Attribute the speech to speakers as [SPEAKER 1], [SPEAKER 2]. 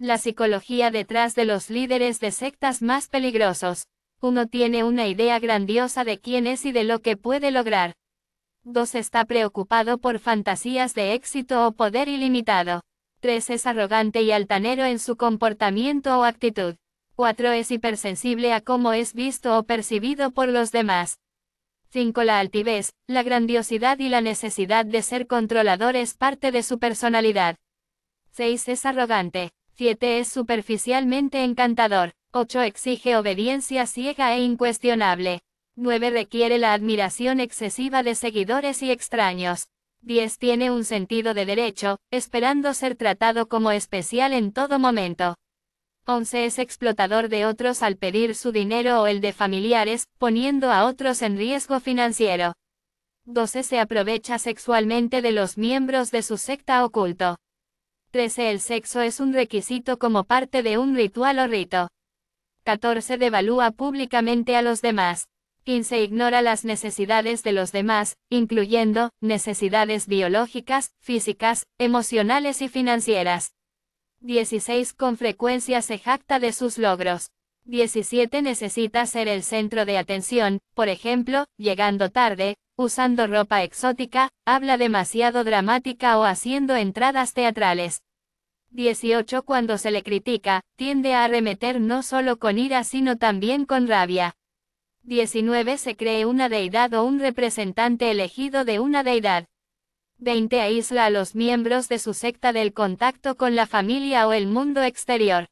[SPEAKER 1] La psicología detrás de los líderes de sectas más peligrosos. Uno tiene una idea grandiosa de quién es y de lo que puede lograr. 2. Está preocupado por fantasías de éxito o poder ilimitado. 3. Es arrogante y altanero en su comportamiento o actitud. 4. Es hipersensible a cómo es visto o percibido por los demás. 5. La altivez, la grandiosidad y la necesidad de ser controlador es parte de su personalidad. 6. Es arrogante, 7 es superficialmente encantador, 8 exige obediencia ciega e incuestionable, 9 requiere la admiración excesiva de seguidores y extraños, 10 tiene un sentido de derecho, esperando ser tratado como especial en todo momento. 11 es explotador de otros al pedir su dinero o el de familiares, poniendo a otros en riesgo financiero. 12 se aprovecha sexualmente de los miembros de su secta oculto. 13. El sexo es un requisito como parte de un ritual o rito. 14. Devalúa públicamente a los demás. 15. Ignora las necesidades de los demás, incluyendo necesidades biológicas, físicas, emocionales y financieras. 16. Con frecuencia se jacta de sus logros. 17 necesita ser el centro de atención, por ejemplo, llegando tarde, usando ropa exótica, habla demasiado dramática o haciendo entradas teatrales. 18 Cuando se le critica, tiende a arremeter no solo con ira sino también con rabia. 19 Se cree una deidad o un representante elegido de una deidad. 20 Aísla a los miembros de su secta del contacto con la familia o el mundo exterior.